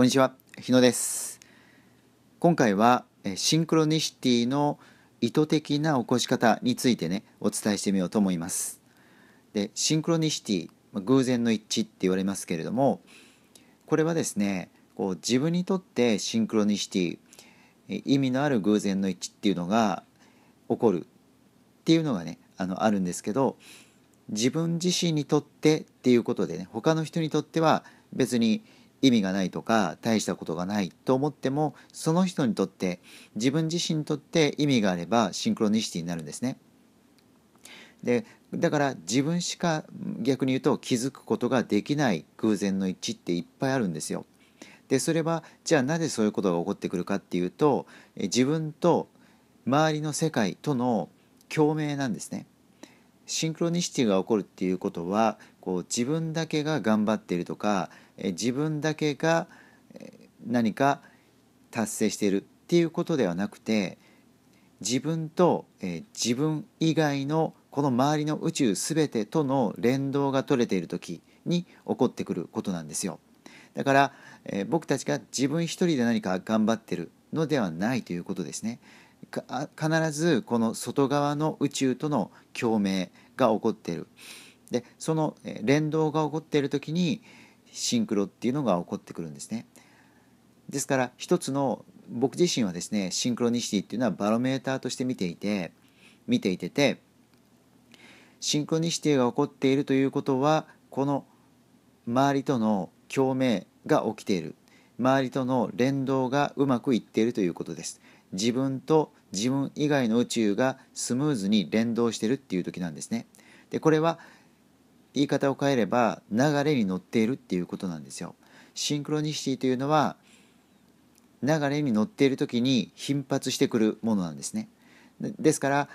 こんにちは、日野です。今回はシンクロニシティの意図的な起こし方についてね、お伝えしてみようと思います。で、シンクロニシティ、偶然の一致って言われますけれども、これはですね、こう自分にとってシンクロニシティ、意味のある偶然の一致っていうのが起こるっていうのがね、あのあるんですけど、自分自身にとってっていうことでね、他の人にとっては別に意味がないとか大したことがないと思ってもその人にとって自分自身にとって意味があればシンクロニシティになるんですね。でだから自分しか逆に言うと気づくことができない偶然の一致っていっぱいあるんですよ。でそれはじゃあなぜそういうことが起こってくるかっていうと自分と周りの世界との共鳴なんですね。シンクロニシティが起こるっていうことはこう自分だけが頑張っているとか、え自分だけが何か達成しているっていうことではなくて自分と、え自分以外のこの周りの宇宙すべてとの連動が取れている時に起こってくることなんですよ。だから、え僕たちが自分一人で何か頑張ってるのではないということですね。必ずこの外側の宇宙との共鳴が起こっているでその連動が起こっている時にシンクロっていうのが起こってくるんですねですから一つの僕自身はですねシンクロニシティっていうのはバロメーターとして見ていて見ていててシンクロニシティが起こっているということはこの周りとの共鳴が起きている周りとの連動がうまくいっているということです自分と自分以外の宇宙がスムーズに連動してるっていう時なんですね。でこれは言い方を変えれば流れに乗っているっていうことなんですよ。シンクロニシティというのは流れに乗っている時に頻発してくるものなんですね。ですから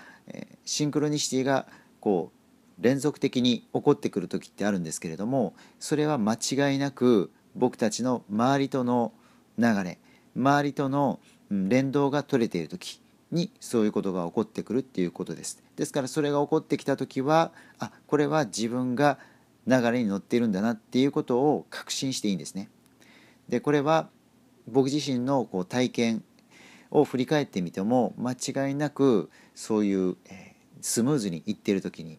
シンクロニシティがこう連続的に起こってくる時ってあるんですけれどもそれは間違いなく僕たちの周りとの流れ周りとの連動が取れている時にそういうことが起こってくるっていうことです。ですからそれが起こってきた時はあこれは自分が流れに乗っているんだなっていうことを確信していいんですね。でこれは僕自身のこう体験を振り返ってみても間違いなくそういう、えスムーズにいってる時に、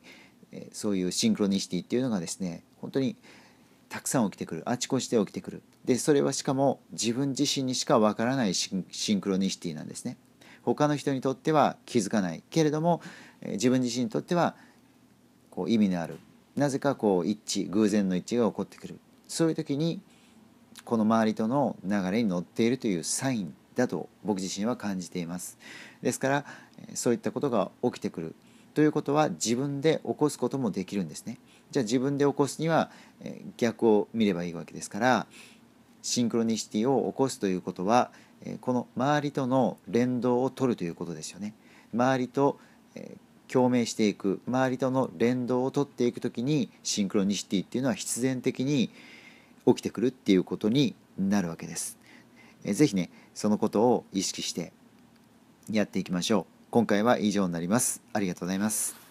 えそういうシンクロニシティっていうのがですね本当にたくさん起きてくるあちこちで起きてくるでそれはしかも自分自身にしかわからないシンクロニシティなんですね他の人にとっては気づかないけれども自分自身にとってはこう意味のあるなぜかこう一致偶然の一致が起こってくるそういう時にこの周りとの流れに乗っているというサインだと僕自身は感じていますですからそういったことが起きてくるということは自分で起こすこともできるんですね。じゃあ自分で起こすには逆を見ればいいわけですからシンクロニシティを起こすということはこの周りとの連動を取るということですよね。周りと共鳴していく周りとの連動を取っていく時にシンクロニシティっていうのは必然的に起きてくるっていうことになるわけです。是非ねそのことを意識してやっていきましょう。今回は以上になります。ありがとうございます。